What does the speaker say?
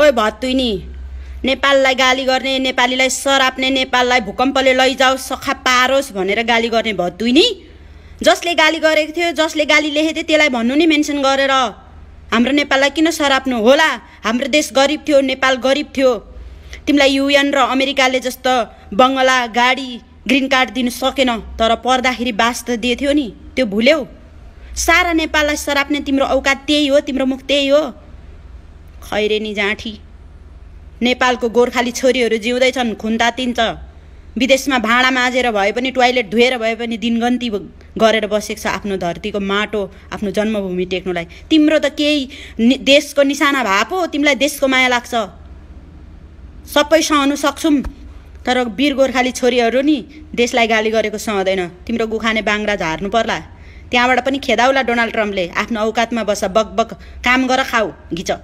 ओ भत्तुइनी नेपाललाई गाली गर्ने नेपालीलाई सराप्ने नेपाललाई भूकम्पले लैजाओस् सखा पारोस् भनेर गाली गर्ने भत्तुइनी जसले गाली गरेको थियो जसले गाली लेखेको थियो त्यसलाई भन्नु नि मेन्सन गरेर हाम्रो नेपाललाई किन सराप्नु होला हाम्रो देश गरिब थियो नेपाल गरिब थियो तिमीलाई युएन र अमेरिकाले जस्तो बङ्गला गाडी ग्रिन कार्ड दिनु सकेन तर पर्दाखेरि बास त दिएको थियो नि त्यो भुल्यौ सारा नेपाललाई सराप्ने तिम्रो औकात त्यही हो तिम्रो मुख त्यही हो खैरेनी जाँठी नेपालको गोर्खाली छोरीहरू जिउँदैछन् खुन्ता तिन्छ विदेशमा भाँडा माझेर भए पनि टोयलेट धोएर भए पनि दिनगन्ती गरेर बसेको छ आफ्नो धरतीको माटो आफ्नो जन्मभूमि टेक्नुलाई तिम्रो त केही देशको निशाना भए पो तिमीलाई देशको माया लाग्छ सबै सहनु सक्छौँ तर वीर गोर्खाली छोरीहरू नि देशलाई गाली गरेको सहँदैन तिम्रो गुखाने बाङ्रा झार्नु पर्ला त्यहाँबाट पनि खेदाउला डोनाल्ड ट्रम्पले आफ्नो औकातमा बस बक बक काम गर खाऊ घिच